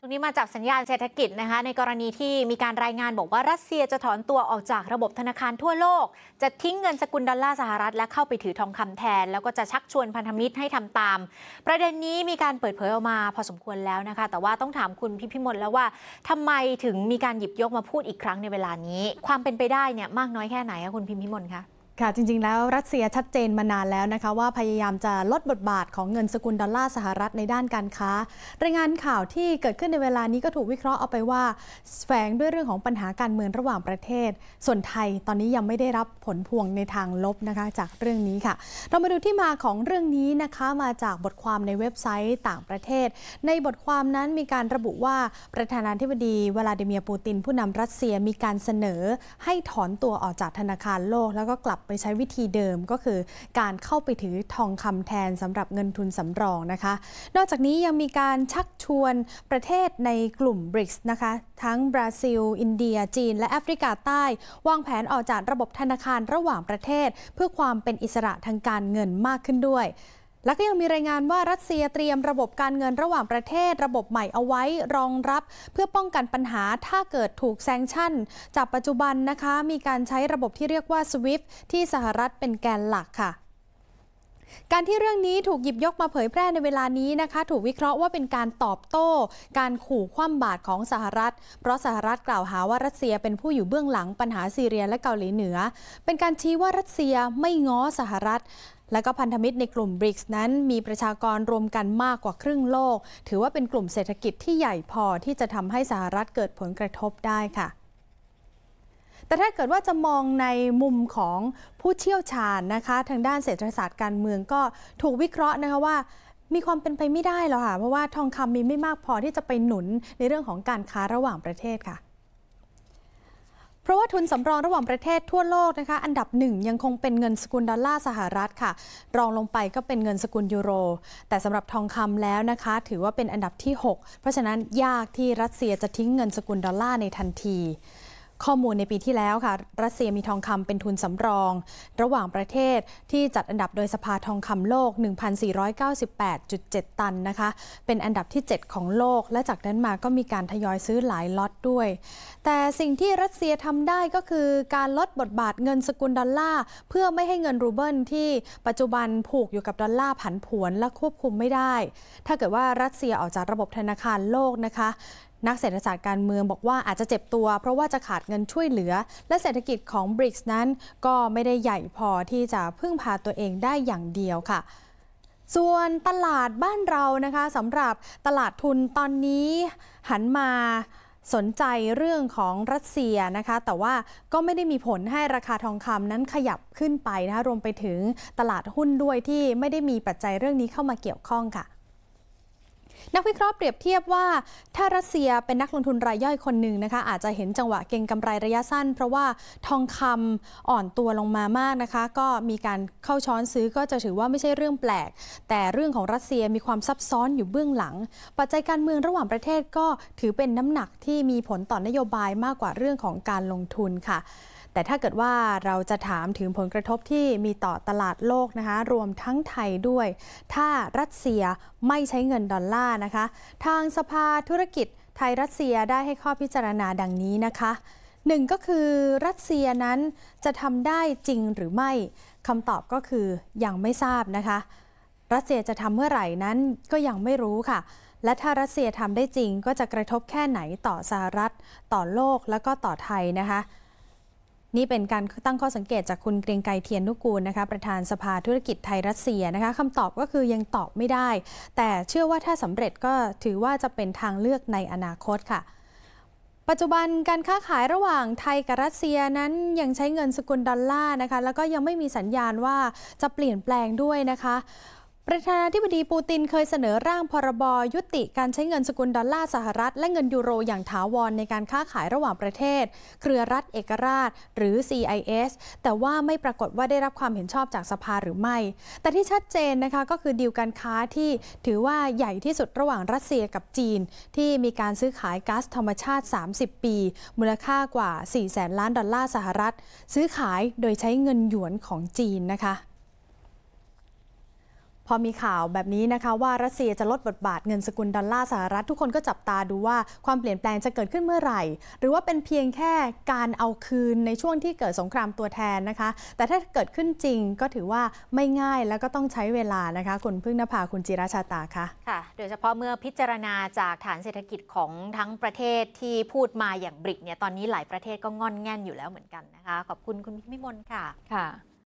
ช่วงนี้มาจับสัญญาณเศรษฐกิจนะคะในกรณีที่มีการรายงานบอกว่ารัสเซียจะถอนตัวออกจากระบบธนาคารทั่วโลก จะทิ้งเงินสกุลดอลลาร์สหรัฐ และเข้าไปถือทองคำแทน แล้วก็จะชักชวนพันธมิตรให้ทำตาม ประเด็นนี้มีการเปิดเผยออกมาพอสมควรแล้วนะคะแต่ว่าต้องถามคุณพิพิมลแล้วว่าทำไมถึงมีการหยิบยกมาพูดอีกครั้งในเวลานี้ ความเป็นไปได้เนี่ยมากน้อยแค่ไหนคะคุณพิมพิมลคะค่ะจริงๆ แล้ว รัสเซียชัดเจนมานานแล้วนะคะว่าพยายามจะลดบทบาทของเงินสกุลดอลลาร์สหรัฐในด้านการค้ารายงานข่าวที่เกิดขึ้นในเวลานี้ก็ถูกวิเคราะห์เอาไปว่าแฝงด้วยเรื่องของปัญหาการเมืองระหว่างประเทศ ส่วนไทยตอนนี้ยังไม่ได้รับผลพวงในทางลบนะคะจากเรื่องนี้ค่ะ เรามาดูที่มาของเรื่องนี้นะคะมาจากบทความในเว็บไซต์ต่างประเทศ ในบทความนั้นมีการระบุว่าประธานาธิบดีวลาดิเมียร์ปูตินผู้นำรัสเซียมีการเสนอ ให้ถอนตัวออกจากธนาคารโลกแล้วก็กลับไปใช้วิธีเดิมก็คือการเข้าไปถือทองคำแทนสำหรับเงินทุนสำรองนะคะ นอกจากนี้ยังมีการชักชวนประเทศในกลุ่มบริกส์นะคะ ทั้งบราซิล อินเดียจีน และแอฟริกาใต้ วางแผนออกจากระบบธนาคารระหว่างประเทศ เพื่อความเป็นอิสระทางการเงินมากขึ้นด้วยและก็ยังมีรายงานว่ารัสเซียเตรียมระบบการเงินระหว่างประเทศ ระบบใหม่เอาไว้รองรับเพื่อป้องกันปัญหาถ้าเกิดถูกแซงชั่นจากปัจจุบันนะคะ มีการใช้ระบบที่เรียกว่า SWIFT ที่สหรัฐเป็นแกนหลักค่ะ การที่เรื่องนี้ถูกหยิบยกมาเผยแพร่ในเวลานี้นะคะ ถูกวิเคราะห์ว่าเป็นการตอบโต้ การขู่คว่ำบาตรของสหรัฐ เพราะสหรัฐกล่าวหาว่ารัสเซียเป็นผู้อยู่เบื้องหลังปัญหาซีเรียและเกาหลีเหนือ เป็นการชี้ว่ารัสเซียไม่ง้อสหรัฐและก็พันธมิตรในกลุ่มบริกส์นั้นมีประชากรรวมกันมากกว่าครึ่งโลก ถือว่าเป็นกลุ่มเศรษฐกิจที่ใหญ่พอที่จะทำให้สหรัฐเกิดผลกระทบได้ค่ะ แต่ถ้าเกิดว่าจะมองในมุมของผู้เชี่ยวชาญนะคะ ทางด้านเศรษฐศาสตร์การเมืองก็ถูกวิเคราะห์นะคะว่ามีความเป็นไปไม่ได้หรอกค่ะเพราะว่าทองคำมีไม่มากพอที่จะไปหนุนในเรื่องของการค้าระหว่างประเทศค่ะพราะว่าทุนสำรองระหว่างประเทศทั่วโลกนะคะ อันดับหนึ่งยังคงเป็นเงินสกุลดอลลาร์สหรัฐค่ะ รองลงไปก็เป็นเงินสกุลยูโร แต่สำหรับทองคำแล้วนะคะ ถือว่าเป็นอันดับที่ 6 เพราะฉะนั้นยากที่รัสเซียจะทิ้งเงินสกุลดอลลาร์ในทันทีข้อมูลในปีที่แล้วค่ะรัสเซียมีทองคำเป็นทุนสำรอง ระหว่างประเทศที่จัดอันดับโดยสภาทองคำโลก 1,498.7 ตันนะคะ เป็นอันดับที่ 7 ของโลก และจากนั้นมาก็มีการทยอยซื้อหลายล็อตด้วย แต่สิ่งที่รัสเซียทำได้ก็คือการลดบทบาทเงินสกุลดอลลาร์เพื่อไม่ให้เงินรูเบิลที่ปัจจุบันผูกอยู่กับดอลลาร์ผันผวนและควบคุมไม่ได้ ถ้าเกิดว่ารัสเซียออกจากระบบธนาคารโลกนะคะนักเศรษฐศาสตร์การเมืองบอกว่าอาจจะเจ็บตัว เพราะว่าจะขาดเงินช่วยเหลือ และเศรษฐกิจของบริกส์นั้นก็ไม่ได้ใหญ่พอที่จะพึ่งพาตัวเองได้อย่างเดียวค่ะ ส่วนตลาดบ้านเรานะคะสำหรับตลาดทุนตอนนี้หันมาสนใจเรื่องของรัสเซียนะคะ แต่ว่าก็ไม่ได้มีผลให้ราคาทองคำนั้นขยับขึ้นไปนะคะรวมไปถึงตลาดหุ้นด้วยที่ไม่ได้มีปัจจัยเรื่องนี้เข้ามาเกี่ยวข้องค่ะนักวิเคราะห์เปรียบเทียบว่าถ้ารัสเซียเป็นนักลงทุนรายย่อยคนหนึ่งนะคะ อาจจะเห็นจังหวะเก่งกำไรระยะสั้น เพราะว่าทองคำอ่อนตัวลงมามากนะคะ ก็มีการเข้าช้อนซื้อก็จะถือว่าไม่ใช่เรื่องแปลก แต่เรื่องของรัสเซียมีความซับซ้อนอยู่เบื้องหลัง ปัจจัยการเมืองระหว่างประเทศก็ถือเป็นน้ำหนักที่มีผลต่อนโยบายมากกว่าเรื่องของการลงทุนค่ะแต่ถ้าเกิดว่าเราจะถามถึงผลกระทบที่มีต่อตลาดโลกนะคะ รวมทั้งไทยด้วย ถ้ารัสเซียไม่ใช้เงินดอลลาร์นะคะ ทางสภาธุรกิจไทยรัสเซียได้ให้ข้อพิจารณาดังนี้นะคะหนึ่งก็คือรัสเซียนั้นจะทำได้จริงหรือไม่คำตอบก็คือยังไม่ทราบนะคะ รัสเซียจะทำเมื่อไหร่นั้นก็ยังไม่รู้ค่ะ และถ้ารัสเซียทำได้จริง ก็จะกระทบแค่ไหนต่อสหรัฐต่อโลกและก็ต่อไทยนะคะนี่เป็นการตั้งข้อสังเกตจากคุณเกรียงไกรเทียนนุกูลนะคะประธานสภาธุรกิจไทยรัสเซียนะคะคำตอบก็คือยังตอบไม่ได้ แต่เชื่อว่าถ้าสำเร็จก็ถือว่าจะเป็นทางเลือกในอนาคตค่ะ ปัจจุบันการค้าขายระหว่างไทยกับรัสเซียนั้นยังใช้เงินสกุลดอลลาร์นะคะแล้วก็ยังไม่มีสัญญาณว่าจะเปลี่ยนแปลงด้วยนะคะประธานาธิบดีปูตินเคยเสนอร่างพรบยุติการใช้เงินสกุลดอลลาร์สหรัฐ และเงินยูโรอย่างถาวรในการค้าขายระหว่างประเทศ เครือรัฐเอกราชหรือ CIS แต่ว่าไม่ปรากฏว่าได้รับความเห็นชอบจากสภาหรือไม่ แต่ที่ชัดเจนนะคะก็คือดีลการค้าที่ถือว่าใหญ่ที่สุดระหว่างรัสเซียกับจีน ที่มีการซื้อขายก๊าซธรรมชาติ 30 ปี มูลค่ากว่า4แสนล้านดอลลาร์สหรัฐ ซื้อขายโดยใช้เงินหยวนของจีนนะคะพอมีข่าวแบบนี้นะคะว่ารัสเซียจะลดบทบาทเงินสกุลดอลลาร์สหรัฐ ทุกคนก็จับตาดูว่าความเปลี่ยนแปลงจะเกิดขึ้นเมื่อไหร่ หรือว่าเป็นเพียงแค่การเอาคืนในช่วงที่เกิดสงครามตัวแทนนะคะ แต่ถ้าเกิดขึ้นจริงก็ถือว่าไม่ง่ายแล้วก็ต้องใช้เวลานะคะ คุณพึ่งนภาคุณจิราชาตา ค่ะค่ะ โดยเฉพาะเมื่อพิจารณาจากฐานเศรษฐกิจของทั้งประเทศที่พูดมาอย่างบริกเนี่ยตอนนี้หลายประเทศก็งอนแง่นอยู่แล้วเหมือนกันนะคะ ขอบคุณคุณพิมลค่ะค่ะ